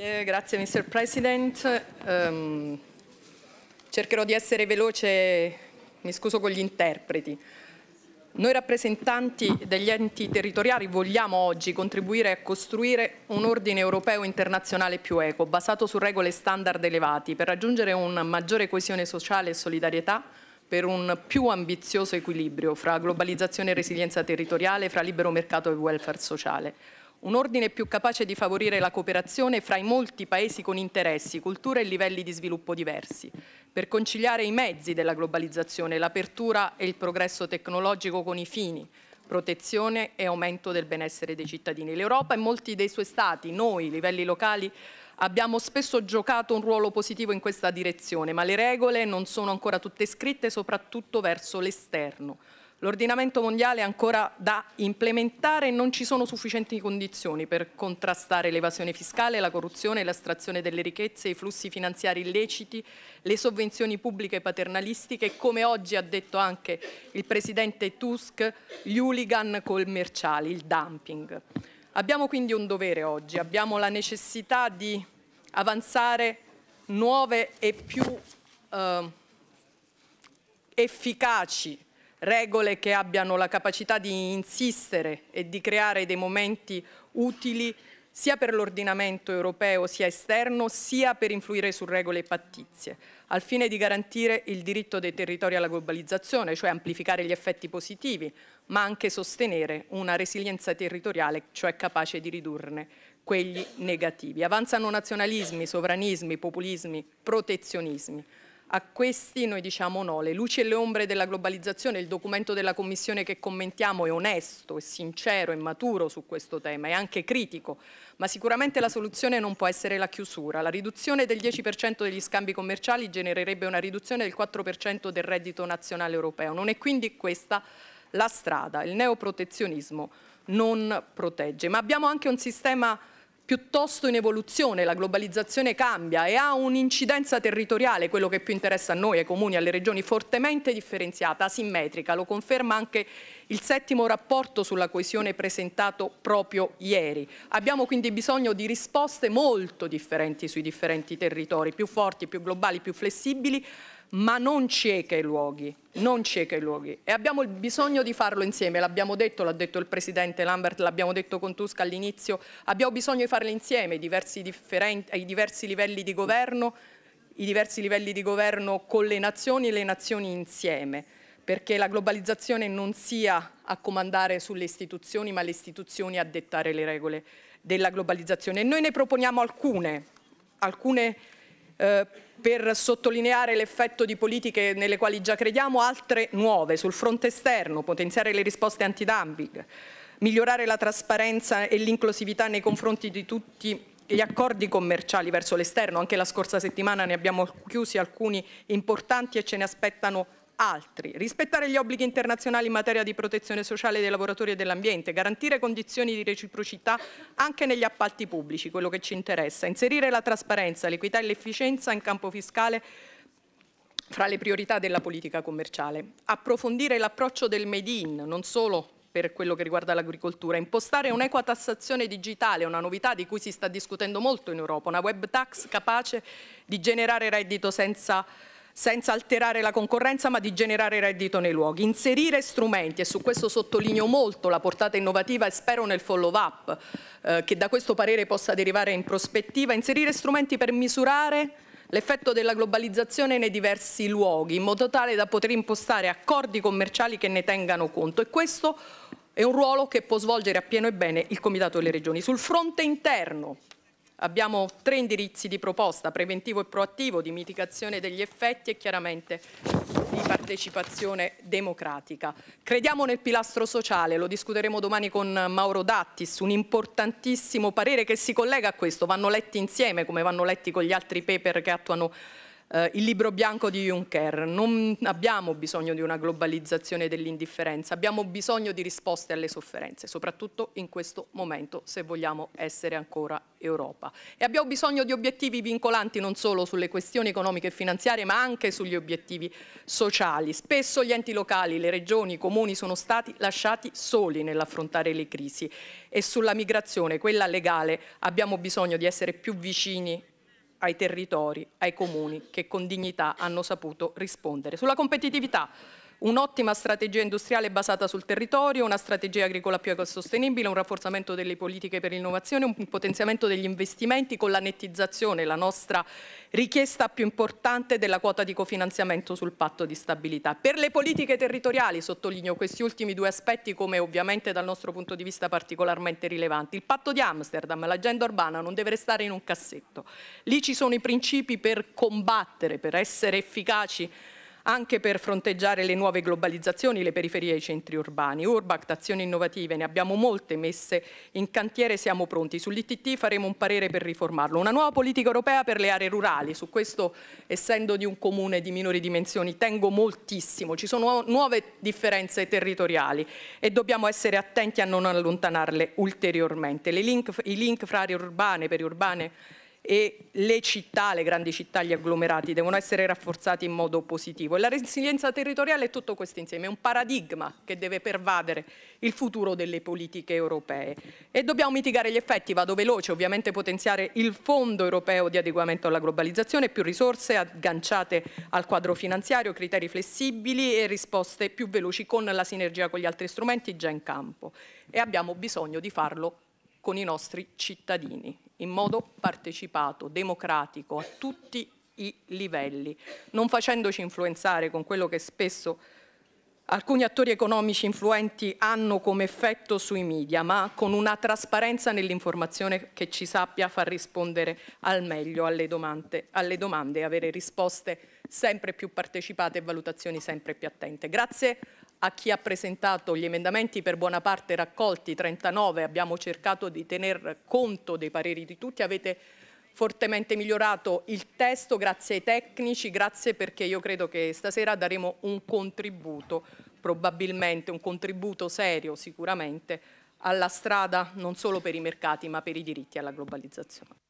Grazie, grazie Mr. President. Um, cercherò di essere veloce, mi scuso con gli interpreti. Noi rappresentanti degli enti territoriali vogliamo oggi contribuire a costruire un ordine europeo internazionale più eco, basato su regole standard elevati, per raggiungere una maggiore coesione sociale e solidarietà, per un più ambizioso equilibrio fra globalizzazione e resilienza territoriale, fra libero mercato e welfare sociale un ordine più capace di favorire la cooperazione fra i molti paesi con interessi, culture e livelli di sviluppo diversi, per conciliare i mezzi della globalizzazione, l'apertura e il progresso tecnologico con i fini, protezione e aumento del benessere dei cittadini. L'Europa e molti dei suoi stati, noi, livelli locali, abbiamo spesso giocato un ruolo positivo in questa direzione, ma le regole non sono ancora tutte scritte, soprattutto verso l'esterno. L'ordinamento mondiale è ancora da implementare e non ci sono sufficienti condizioni per contrastare l'evasione fiscale, la corruzione, l'estrazione delle ricchezze, i flussi finanziari illeciti, le sovvenzioni pubbliche paternalistiche e come oggi ha detto anche il Presidente Tusk, gli hooligan commerciali, il dumping. Abbiamo quindi un dovere oggi, abbiamo la necessità di avanzare nuove e più eh, efficaci regole che abbiano la capacità di insistere e di creare dei momenti utili sia per l'ordinamento europeo sia esterno, sia per influire su regole pattizie, al fine di garantire il diritto dei territori alla globalizzazione, cioè amplificare gli effetti positivi, ma anche sostenere una resilienza territoriale, cioè capace di ridurne quelli negativi. Avanzano nazionalismi, sovranismi, populismi, protezionismi. A questi noi diciamo no, le luci e le ombre della globalizzazione, il documento della Commissione che commentiamo è onesto, è sincero, è maturo su questo tema, è anche critico, ma sicuramente la soluzione non può essere la chiusura. La riduzione del 10% degli scambi commerciali genererebbe una riduzione del 4% del reddito nazionale europeo. Non è quindi questa la strada, il neoprotezionismo non protegge. Ma abbiamo anche un sistema piuttosto in evoluzione, la globalizzazione cambia e ha un'incidenza territoriale, quello che più interessa a noi, ai comuni, alle regioni, fortemente differenziata, asimmetrica, lo conferma anche il settimo rapporto sulla coesione presentato proprio ieri. Abbiamo quindi bisogno di risposte molto differenti sui differenti territori, più forti, più globali, più flessibili, ma non cieca i luoghi, non cieca i luoghi. E abbiamo bisogno di farlo insieme, l'abbiamo detto, l'ha detto il Presidente Lambert, l'abbiamo detto con Tusk all'inizio, abbiamo bisogno di farlo insieme, i diversi, i diversi livelli di governo, i diversi livelli di governo con le nazioni e le nazioni insieme perché la globalizzazione non sia a comandare sulle istituzioni, ma le istituzioni a dettare le regole della globalizzazione. E noi ne proponiamo alcune, alcune eh, per sottolineare l'effetto di politiche nelle quali già crediamo, altre nuove sul fronte esterno, potenziare le risposte antidumping, migliorare la trasparenza e l'inclusività nei confronti di tutti gli accordi commerciali verso l'esterno, anche la scorsa settimana ne abbiamo chiusi alcuni importanti e ce ne aspettano altri altri, rispettare gli obblighi internazionali in materia di protezione sociale dei lavoratori e dell'ambiente, garantire condizioni di reciprocità anche negli appalti pubblici, quello che ci interessa, inserire la trasparenza, l'equità e l'efficienza in campo fiscale fra le priorità della politica commerciale, approfondire l'approccio del Made in, non solo per quello che riguarda l'agricoltura, impostare un'equa tassazione digitale, una novità di cui si sta discutendo molto in Europa, una web tax capace di generare reddito senza senza alterare la concorrenza ma di generare reddito nei luoghi. Inserire strumenti, e su questo sottolineo molto la portata innovativa e spero nel follow up eh, che da questo parere possa derivare in prospettiva, inserire strumenti per misurare l'effetto della globalizzazione nei diversi luoghi in modo tale da poter impostare accordi commerciali che ne tengano conto e questo è un ruolo che può svolgere a pieno e bene il Comitato delle Regioni. Sul fronte interno Abbiamo tre indirizzi di proposta, preventivo e proattivo, di mitigazione degli effetti e chiaramente di partecipazione democratica. Crediamo nel pilastro sociale, lo discuteremo domani con Mauro Dattis, un importantissimo parere che si collega a questo, vanno letti insieme come vanno letti con gli altri paper che attuano eh, il libro bianco di Juncker. Non abbiamo bisogno di una globalizzazione dell'indifferenza, abbiamo bisogno di risposte alle sofferenze, soprattutto in questo momento se vogliamo essere ancora Europa. E abbiamo bisogno di obiettivi vincolanti non solo sulle questioni economiche e finanziarie, ma anche sugli obiettivi sociali. Spesso gli enti locali, le regioni, i comuni sono stati lasciati soli nell'affrontare le crisi e sulla migrazione, quella legale, abbiamo bisogno di essere più vicini ai territori, ai comuni che con dignità hanno saputo rispondere. Sulla competitività un'ottima strategia industriale basata sul territorio, una strategia agricola più ecosostenibile, un rafforzamento delle politiche per l'innovazione, un potenziamento degli investimenti con la nettizzazione, la nostra richiesta più importante della quota di cofinanziamento sul patto di stabilità. Per le politiche territoriali sottolineo questi ultimi due aspetti come ovviamente dal nostro punto di vista particolarmente rilevanti. Il patto di Amsterdam, l'agenda urbana non deve restare in un cassetto. Lì ci sono i principi per combattere, per essere efficaci anche per fronteggiare le nuove globalizzazioni, le periferie e i centri urbani. Urbact, azioni innovative, ne abbiamo molte messe in cantiere, siamo pronti. Sull'ITT faremo un parere per riformarlo. Una nuova politica europea per le aree rurali, su questo essendo di un comune di minori dimensioni tengo moltissimo, ci sono nuove differenze territoriali e dobbiamo essere attenti a non allontanarle ulteriormente. Link, I link fra aree urbane, e periurbane, e le città, le grandi città, gli agglomerati devono essere rafforzati in modo positivo. E la resilienza territoriale è tutto questo insieme, è un paradigma che deve pervadere il futuro delle politiche europee. E dobbiamo mitigare gli effetti, vado veloce, ovviamente potenziare il Fondo europeo di adeguamento alla globalizzazione, più risorse agganciate al quadro finanziario, criteri flessibili e risposte più veloci con la sinergia con gli altri strumenti già in campo. E abbiamo bisogno di farlo con i nostri cittadini in modo partecipato, democratico, a tutti i livelli, non facendoci influenzare con quello che spesso alcuni attori economici influenti hanno come effetto sui media, ma con una trasparenza nell'informazione che ci sappia far rispondere al meglio alle domande, alle domande e avere risposte sempre più partecipate e valutazioni sempre più attente. Grazie a chi ha presentato gli emendamenti per buona parte raccolti, 39, abbiamo cercato di tener conto dei pareri di tutti, avete fortemente migliorato il testo, grazie ai tecnici, grazie perché io credo che stasera daremo un contributo, probabilmente un contributo serio sicuramente, alla strada non solo per i mercati ma per i diritti alla globalizzazione.